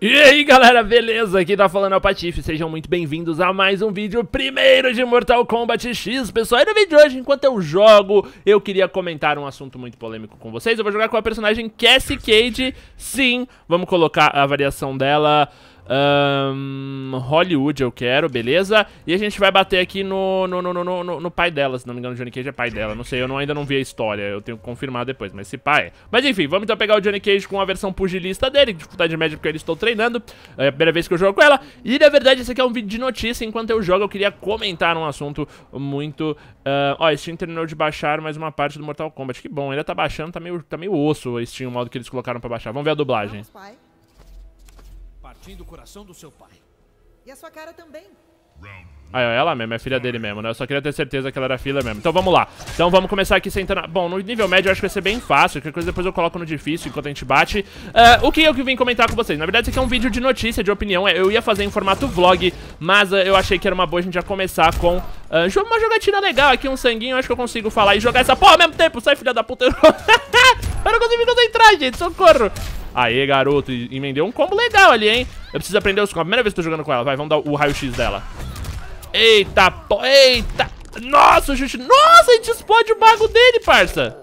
E aí galera, beleza? Aqui tá falando é o Patife, sejam muito bem-vindos a mais um vídeo primeiro de Mortal Kombat X, pessoal. E no vídeo de hoje, enquanto eu jogo, eu queria comentar um assunto muito polêmico com vocês. Eu vou jogar com a personagem Cassie Cage, sim, vamos colocar a variação dela um, Hollywood eu quero, beleza? E a gente vai bater aqui no, no, no, no, no, no pai dela, se não me engano, o Johnny Cage é pai dela. Não sei, eu não, ainda não vi a história, eu tenho que confirmar depois, mas se pai é. Mas enfim, vamos então pegar o Johnny Cage com a versão pugilista dele, dificuldade média porque eu estou treinando. É a primeira vez que eu jogo com ela. E na verdade, esse aqui é um vídeo de notícia. Enquanto eu jogo, eu queria comentar um assunto muito. Uh, ó, Steam terminou de baixar mais uma parte do Mortal Kombat. Que bom, ainda tá baixando, tá meio, tá meio osso o Steam, o modo que eles colocaram pra baixar. Vamos ver a dublagem partindo o coração do seu pai. E a sua cara também. Aí, é ela mesmo, é filha dele mesmo, né? Eu só queria ter certeza que ela era filha mesmo. Então vamos lá. Então vamos começar aqui sentando... Bom, no nível médio eu acho que vai ser bem fácil. Que coisa depois eu coloco no difícil enquanto a gente bate. Uh, o que eu vim comentar com vocês? Na verdade, isso aqui é um vídeo de notícia, de opinião. É, eu ia fazer em formato vlog, mas uh, eu achei que era uma boa a gente já começar com uh, uma jogatina legal aqui, um sanguinho. acho que eu consigo falar e jogar essa porra ao mesmo tempo. Sai, filha da puta. eu não consigo concentrar, gente. Socorro. Aê, garoto. Emendeu um combo legal ali, hein? Eu preciso aprender os combos. Primeira vez que eu tô jogando com ela. Vai, vamos dar o raio-x dela. Eita, po... Eita. Nossa, o Nossa, a gente explode o bagulho dele, parça.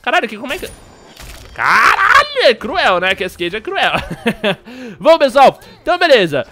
Caralho, que, como é que... Caralho, é cruel, né? Que Cascade é cruel. Bom, pessoal, então beleza.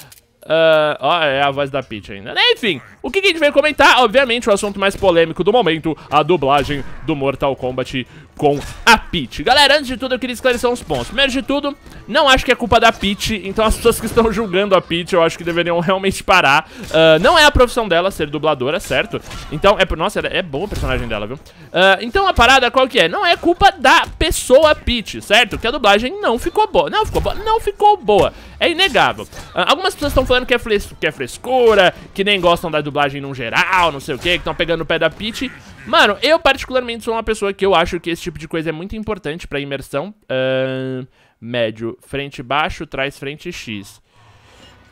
Uh, ó, é a voz da Peach ainda. Né? Enfim, o que, que a gente veio comentar? Obviamente, o assunto mais polêmico do momento, a dublagem do Mortal Kombat com a Peach. Galera, antes de tudo eu queria esclarecer uns pontos. Primeiro de tudo, não acho que é culpa da Peach, então as pessoas que estão julgando a Peach eu acho que deveriam realmente parar. Uh, não é a profissão dela ser dubladora, certo? Então, é... Nossa, é boa a personagem dela, viu? Uh, então a parada qual que é? Não é culpa da pessoa Peach, certo? Que a dublagem não ficou boa. Não ficou boa, não ficou boa. É inegável. Uh, algumas pessoas estão falando que é, que é frescura, que nem gostam da dublagem no geral, não sei o que, que estão pegando o pé da Peach. Mano, eu particularmente sou uma pessoa que eu acho que esse tipo de coisa é muito importante pra imersão. Uh, médio, frente baixo, trás frente X.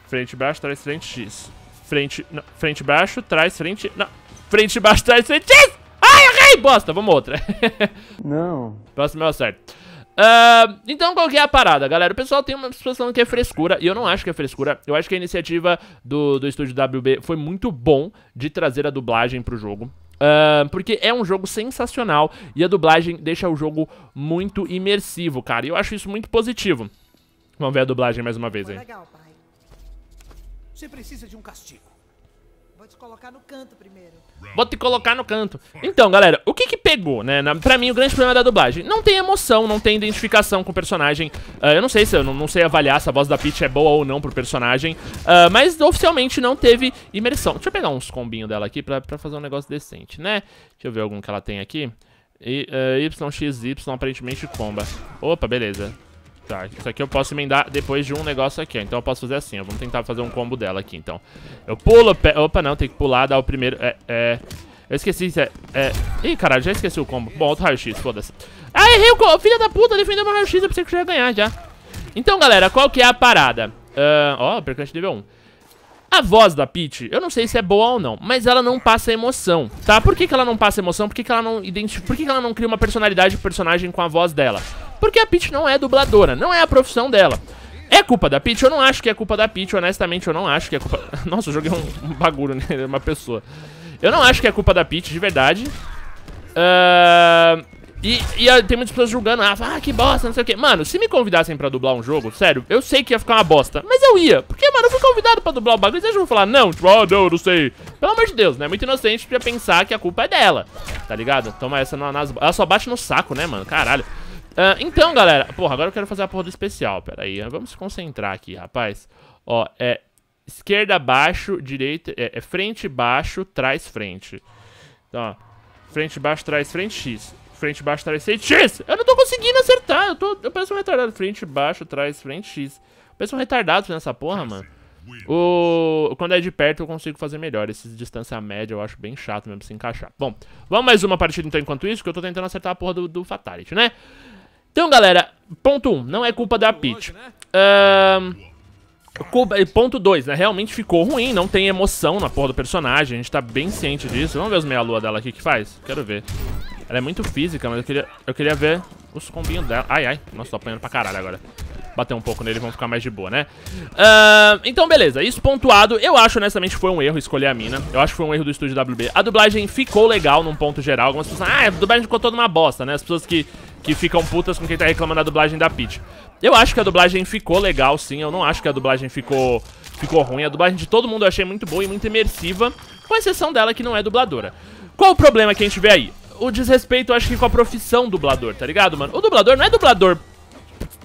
Frente baixo, trás frente X. Frente, não, frente baixo, trás frente... Não, frente baixo, trás frente X! Ai, errei! Bosta, vamos outra. não. Próximo é o certo. Uh, então, qual que é a parada, galera? O pessoal tem uma situação que é frescura, e eu não acho que é frescura. Eu acho que a iniciativa do, do estúdio WB foi muito bom de trazer a dublagem pro jogo. Uh, porque é um jogo sensacional e a dublagem deixa o jogo muito imersivo, cara. E eu acho isso muito positivo. Vamos ver a dublagem mais uma vez aí. Legal, pai. Você precisa de um castigo. Vou te colocar no canto primeiro. Vou te colocar no canto. Então, galera, o que que pegou, né? Na, pra mim, o grande problema é da dublagem. Não tem emoção, não tem identificação com o personagem. Uh, eu não sei se eu não, não, sei avaliar se a voz da Peach é boa ou não pro personagem. Uh, mas oficialmente não teve imersão. Deixa eu pegar uns combinhos dela aqui pra, pra fazer um negócio decente, né? Deixa eu ver algum que ela tem aqui. E, uh, Y aparentemente comba. Opa, beleza. Tá, isso aqui eu posso emendar depois de um negócio aqui, ó. Então eu posso fazer assim, ó. Vamos tentar fazer um combo dela aqui, então. Eu pulo, pe... Opa, não, tem que pular, dar o primeiro... É, é... Eu esqueci, é... é... Ih, caralho, já esqueci o combo. Bom, outro raio-x, foda-se. Ah, errei o combo! Filha da puta, defendeu meu raio-x, eu pensei que eu ia ganhar, já. Então, galera, qual que é a parada? Uh... Ó, percante nível 1. A voz da Peach, eu não sei se é boa ou não, mas ela não passa emoção, tá? Por que, que ela não passa emoção? Por que, que ela não identifica... Por que, que ela não cria uma personalidade pro personagem com a voz dela? Porque a Peach não é dubladora, não é a profissão dela. É culpa da Peach? Eu não acho que é culpa da Peach, honestamente, eu não acho que é culpa... Nossa, eu joguei um, um bagulho nele, né? uma pessoa. Eu não acho que é culpa da Peach, de verdade. Uh... E, e, tem muitas pessoas julgando, ah, ah, que bosta, não sei o que. Mano, se me convidassem pra dublar um jogo, sério, eu sei que ia ficar uma bosta. Mas eu ia, porque, mano, eu fui convidado pra dublar o bagulho, vocês vão falar, não, tipo, ah, oh, não, não sei. Pelo amor de Deus, né, é muito inocente pra pensar que a culpa é dela, tá ligado? Toma essa nas... Ela só bate no saco, né, mano, caralho. Uh, então, galera, porra, agora eu quero fazer a porra do especial, pera aí, ah, vamos se concentrar aqui, rapaz. Ó, é esquerda, baixo, direita, é, é frente, baixo, trás, frente. Então, ó, frente, baixo, trás, frente, X. Frente, baixo, trás, frente, X! Eu não tô conseguindo acertar, eu, tô, eu pareço um retardado. Frente, baixo, trás, frente, X. Eu pareço um retardado nessa porra, mano. O... Quando é de perto eu consigo fazer melhor. Esses distância média eu acho bem chato mesmo se encaixar. Bom, vamos mais uma partida então enquanto isso, que eu tô tentando acertar a porra do, do Fatality, né? Então, galera, ponto 1, um, não é culpa da Peach. Né? Ahn... Ponto 2, né? Realmente ficou ruim, não tem emoção na porra do personagem, a gente tá bem ciente disso. Vamos ver os meia-lua dela aqui, que faz? Quero ver. Ela é muito física, mas eu queria, eu queria ver os combinhos dela. Ai, ai, nossa, tô apanhando pra caralho agora. Bater um pouco nele, vamos ficar mais de boa, né? Uh, então, beleza, isso pontuado. Eu acho, honestamente, foi um erro escolher a mina. Eu acho que foi um erro do estúdio WB. A dublagem ficou legal num ponto geral. Algumas pessoas, ah, a dublagem ficou toda uma bosta, né? As pessoas que que ficam putas com quem tá reclamando da dublagem da Peach. Eu acho que a dublagem ficou legal, sim. Eu não acho que a dublagem ficou, ficou ruim. A dublagem de todo mundo eu achei muito boa e muito imersiva, com exceção dela que não é dubladora. Qual o problema que a gente vê aí? O desrespeito, eu acho que com a profissão dublador, tá ligado, mano? O dublador não é dublador,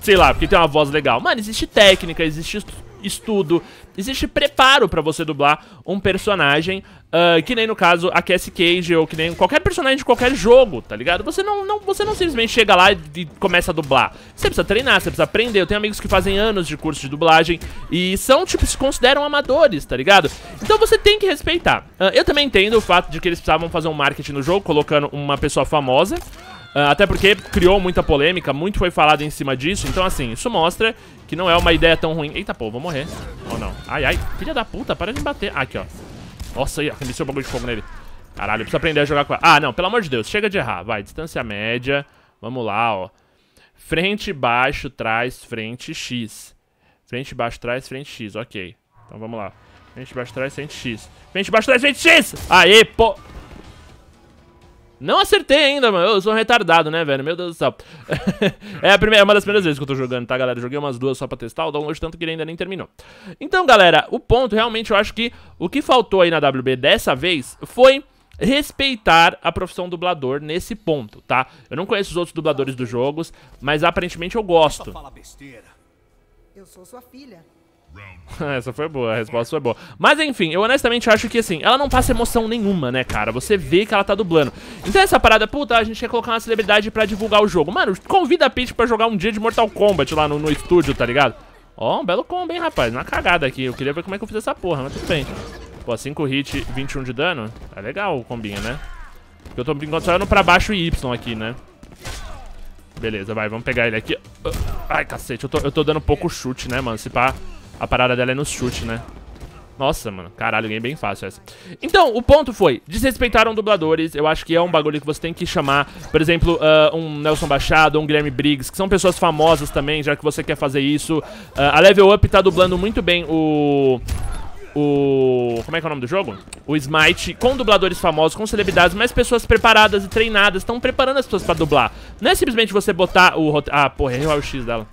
sei lá, porque tem uma voz legal. Mano, existe técnica, existe estudo, existe preparo para você dublar um personagem, uh, que nem no caso a Cassie Cage ou que nem qualquer personagem de qualquer jogo, tá ligado? Você não, não, você não simplesmente chega lá e, começa a dublar. Você precisa treinar, você precisa aprender. Eu tenho amigos que fazem anos de curso de dublagem e são, tipo, se consideram amadores, tá ligado? Então você tem que respeitar. Uh, eu também entendo o fato de que eles precisavam fazer um marketing no jogo, colocando uma pessoa famosa. Uh, até porque criou muita polêmica, muito foi falado em cima disso. Então, assim, isso mostra que não é uma ideia tão ruim. Eita, pô, vou morrer. Ou oh, não? Ai, ai. Filha da puta, para de me bater. aqui, ó. Nossa, aí, ó. Iniciou o bagulho de fogo nele. Caralho, preciso aprender a jogar com... Ah, não, pelo amor de Deus. Chega de errar. Vai, distância média. Vamos lá, ó. Frente, baixo, trás, frente, X. Frente, baixo, trás, frente, X. Ok. Então vamos lá. Frente, baixo, trás, frente, X. Frente, baixo, trás, frente, X! Aê, pô... Não acertei ainda, mano. Eu sou um retardado, né, velho? Meu Deus do céu. é a primeira, é uma das primeiras vezes que eu tô jogando, tá, galera? Joguei umas duas só pra testar o download, tanto que ele ainda nem terminou. Então, galera, o ponto, realmente, eu acho que o que faltou aí na WB dessa vez foi respeitar a profissão dublador nesse ponto, tá? Eu não conheço os outros dubladores dos jogos, mas aparentemente eu gosto. Eu sou sua filha. Essa foi boa, a resposta foi boa. Mas enfim, eu honestamente acho que assim, ela não passa emoção nenhuma, né, cara? Você vê que ela tá dublando. Então essa parada, puta, a gente quer colocar uma celebridade pra divulgar o jogo. Mano, convida a Peach pra jogar um dia de Mortal Kombat lá no, no estúdio, tá ligado? Ó, oh, um belo combo, hein, rapaz. Uma cagada aqui. Eu queria ver como é que eu fiz essa porra, mas tudo bem. Pô, 5 hit, 21 de dano. Tá legal o combinho, né? Porque eu tô brincando só olhando pra baixo e Y aqui, né? Beleza, vai, vamos pegar ele aqui. Ai, cacete, eu tô, eu tô dando pouco chute, né, mano? Se pá... A parada dela é no chute, né? Nossa, mano, caralho, ganhei é bem fácil essa. Então, o ponto foi, desrespeitaram dubladores, eu acho que é um bagulho que você tem que chamar, por exemplo, uh, um Nelson Baixado, um Guilherme Briggs, que são pessoas famosas também, já que você quer fazer isso. Uh, a Level Up tá dublando muito bem o... O... Como é que é o nome do jogo? O Smite, com dubladores famosos, com celebridades, mas pessoas preparadas e treinadas, estão preparando as pessoas pra dublar. Não é simplesmente você botar o... Ah, porra, errei o X dela.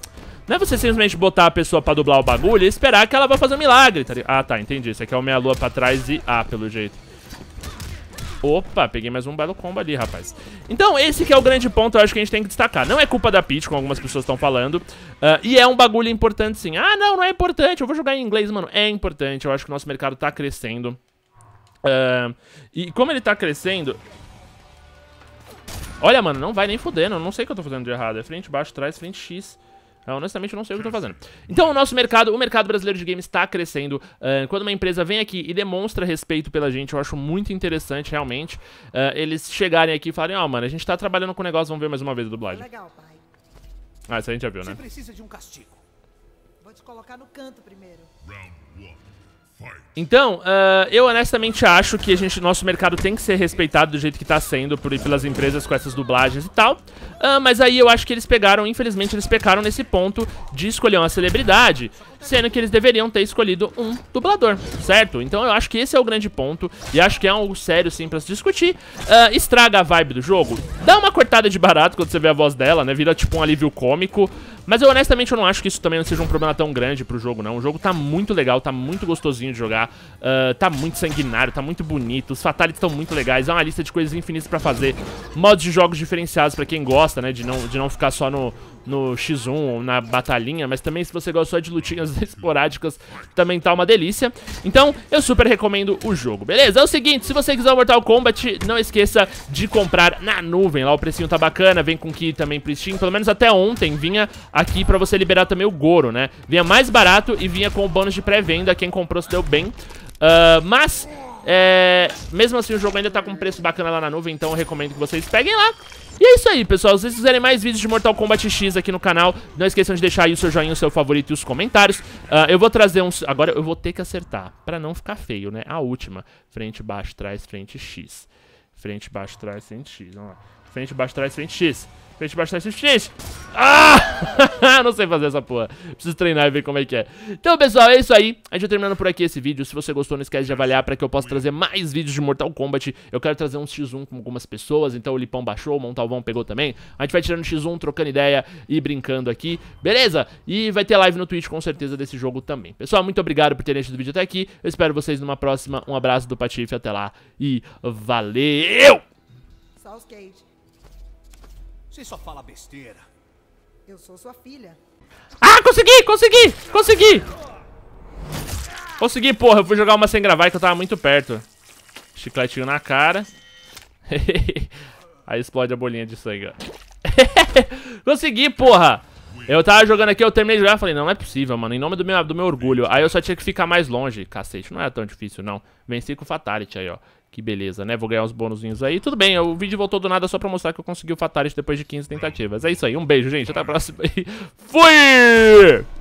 Não é você simplesmente botar a pessoa pra dublar o bagulho e esperar que ela vá fazer um milagre. Tá ah, tá, entendi. Isso aqui é o meia-lua pra trás e ah, pelo jeito. Opa, peguei mais um belo combo ali, rapaz. Então, esse que é o grande ponto, eu acho que a gente tem que destacar. Não é culpa da Peach, como algumas pessoas estão falando. Uh, e é um bagulho importante, sim. Ah, não, não é importante. Eu vou jogar em inglês, mano. É importante. Eu acho que o nosso mercado tá crescendo. Uh, e como ele tá crescendo... Olha, mano, não vai nem fudendo. Eu não sei o que eu tô fazendo de errado. É frente, baixo, trás, frente, X. Eu, honestamente, não sei o que eu tô fazendo. Então, o nosso mercado, o mercado brasileiro de games está crescendo. Uh, quando uma empresa vem aqui e demonstra respeito pela gente, eu acho muito interessante, realmente, uh, eles chegarem aqui e falarem, ó, oh, mano, a gente tá trabalhando com o negócio, vamos ver mais uma vez a dublagem. É legal, pai. Ah, isso a gente já viu, né? Você precisa de um castigo. Vou te colocar no canto primeiro. Round one. Então, uh, eu honestamente acho que a gente, nosso mercado tem que ser respeitado do jeito que tá sendo por, pelas empresas com essas dublagens e tal. Uh, mas aí eu acho que eles pegaram, infelizmente, eles pecaram nesse ponto de escolher uma celebridade, sendo que eles deveriam ter escolhido um dublador, certo? Então eu acho que esse é o grande ponto e acho que é algo sério, sim, pra se discutir. Uh, estraga a vibe do jogo, dá uma cortada de barato quando você vê a voz dela, né? Vira tipo um alívio cômico. Mas eu honestamente eu não acho que isso também seja um problema tão grande pro jogo, não. O jogo tá muito legal, tá muito gostosinho de jogar, uh, tá muito sanguinário, tá muito bonito, os fatalities estão muito legais, é uma lista de coisas infinitas pra fazer, modos de jogos diferenciados pra quem gosta, né, de não, de não ficar só no, no X1 na batalhinha, mas também se você gosta só de lutinhas esporádicas, também tá uma delícia. Então, eu super recomendo o jogo, beleza? É o seguinte, se você quiser o Mortal Kombat, não esqueça de comprar na nuvem, lá o precinho tá bacana, vem com que também pro Steam, pelo menos até ontem vinha aqui pra você liberar também o Goro, né? Vinha mais barato e vinha com o bônus de pré-venda, quem comprou se deu bem. Uh, mas é, mesmo assim, o jogo ainda tá com um preço bacana lá na nuvem, então eu recomendo que vocês peguem lá. E é isso aí, pessoal. Se vocês quiserem mais vídeos de Mortal Kombat X aqui no canal, não esqueçam de deixar aí o seu joinha, o seu favorito e os comentários. Uh, eu vou trazer uns... Agora eu vou ter que acertar, pra não ficar feio, né? A última. Frente, baixo, trás, frente, X. Frente, baixo, trás, frente, X. Vamos lá. Frente, baixo, trás, frente, X. Peixe bastante suficiente. Ah! não sei fazer essa porra. Preciso treinar e ver como é que é. Então, pessoal, é isso aí. A gente vai terminando por aqui esse vídeo. Se você gostou, não esquece de avaliar pra que eu possa trazer mais vídeos de Mortal Kombat. Eu quero trazer um X1 com algumas pessoas. Então, o Lipão baixou, o Montalvão pegou também. A gente vai tirando X1, trocando ideia e brincando aqui. Beleza? E vai ter live no Twitch, com certeza, desse jogo também. Pessoal, muito obrigado por terem assistido o vídeo até aqui. Eu espero vocês numa próxima. Um abraço do Patife. Até lá. E valeu! os Gate. Você só fala besteira. Eu sou sua filha. Ah, consegui, consegui, consegui. Consegui, porra. Eu fui jogar uma sem gravar que eu tava muito perto. Chicletinho na cara. Aí explode a bolinha de sangue, ó. consegui, porra. Eu tava jogando aqui, eu terminei de jogar falei, não, não é possível, mano, em nome do meu, do meu orgulho. Aí eu só tinha que ficar mais longe. Cacete, não era tão difícil, não. Venci com Fatality aí, ó. Que beleza, né? Vou ganhar uns bônusinhos aí. Tudo bem, o vídeo voltou do nada só pra mostrar que eu consegui o Fatality depois de 15 tentativas. É isso aí, um beijo, gente. Até a próxima fui!